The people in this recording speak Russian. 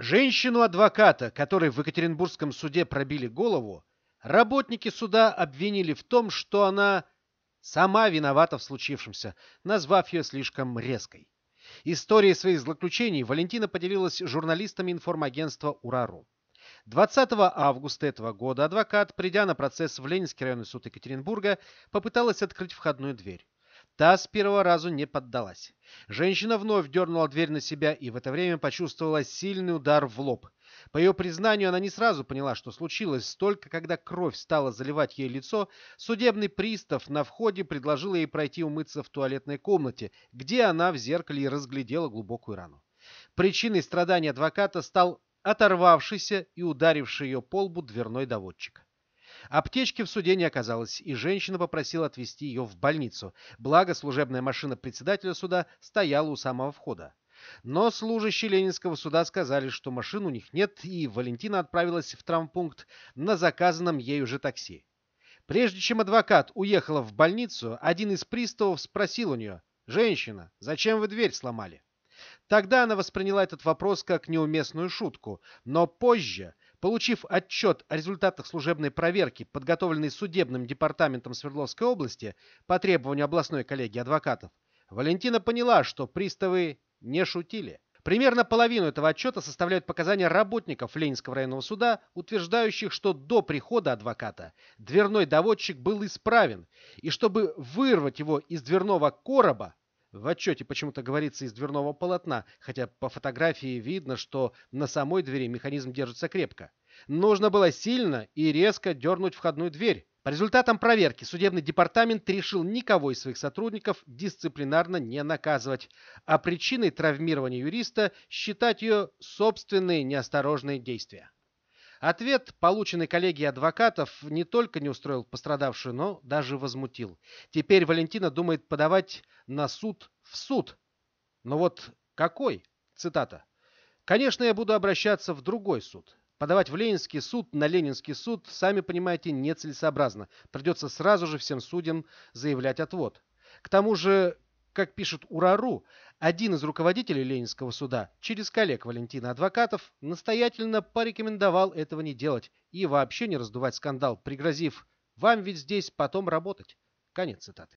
Женщину-адвоката, которой в Екатеринбургском суде пробили голову, работники суда обвинили в том, что она сама виновата в случившемся, назвав ее слишком резкой. Историей своих злоключений Валентина поделилась журналистами информагентства «Урару». 20 августа этого года адвокат, придя на процесс в Ленинский районный суд Екатеринбурга, попыталась открыть входную дверь. Та с первого разу не поддалась. Женщина вновь дернула дверь на себя и в это время почувствовала сильный удар в лоб. По ее признанию, она не сразу поняла, что случилось. Только когда кровь стала заливать ей лицо, судебный пристав на входе предложил ей пройти умыться в туалетной комнате, где она в зеркале разглядела глубокую рану. Причиной страдания адвоката стал оторвавшийся и ударивший ее по лбу дверной доводчик. Аптечки в суде не оказалось, и женщина попросила отвезти ее в больницу, благо служебная машина председателя суда стояла у самого входа. Но служащие Ленинского суда сказали, что машин у них нет, и Валентина отправилась в травмпункт на заказанном ей же такси. Прежде чем адвокат уехала в больницу, один из приставов спросил у нее, «Женщина, зачем вы дверь сломали?» Тогда она восприняла этот вопрос как неуместную шутку, но позже Получив отчет о результатах служебной проверки, подготовленной судебным департаментом Свердловской области по требованию областной коллегии адвокатов, Валентина поняла, что приставы не шутили. Примерно половину этого отчета составляют показания работников Ленинского районного суда, утверждающих, что до прихода адвоката дверной доводчик был исправен, и чтобы вырвать его из дверного короба, в отчете почему-то говорится из дверного полотна, хотя по фотографии видно, что на самой двери механизм держится крепко. Нужно было сильно и резко дернуть входную дверь. По результатам проверки судебный департамент решил никого из своих сотрудников дисциплинарно не наказывать, а причиной травмирования юриста считать ее собственные неосторожные действия. Ответ, полученный коллегией адвокатов, не только не устроил пострадавшую, но даже возмутил. Теперь Валентина думает подавать на суд в суд. Но вот какой? Цитата. «Конечно, я буду обращаться в другой суд. Подавать в Ленинский суд, на Ленинский суд, сами понимаете, нецелесообразно. Придется сразу же всем судям заявлять отвод. К тому же как пишет Урару, один из руководителей Ленинского суда через коллег Валентина Адвокатов настоятельно порекомендовал этого не делать и вообще не раздувать скандал, пригрозив «Вам ведь здесь потом работать». Конец цитаты.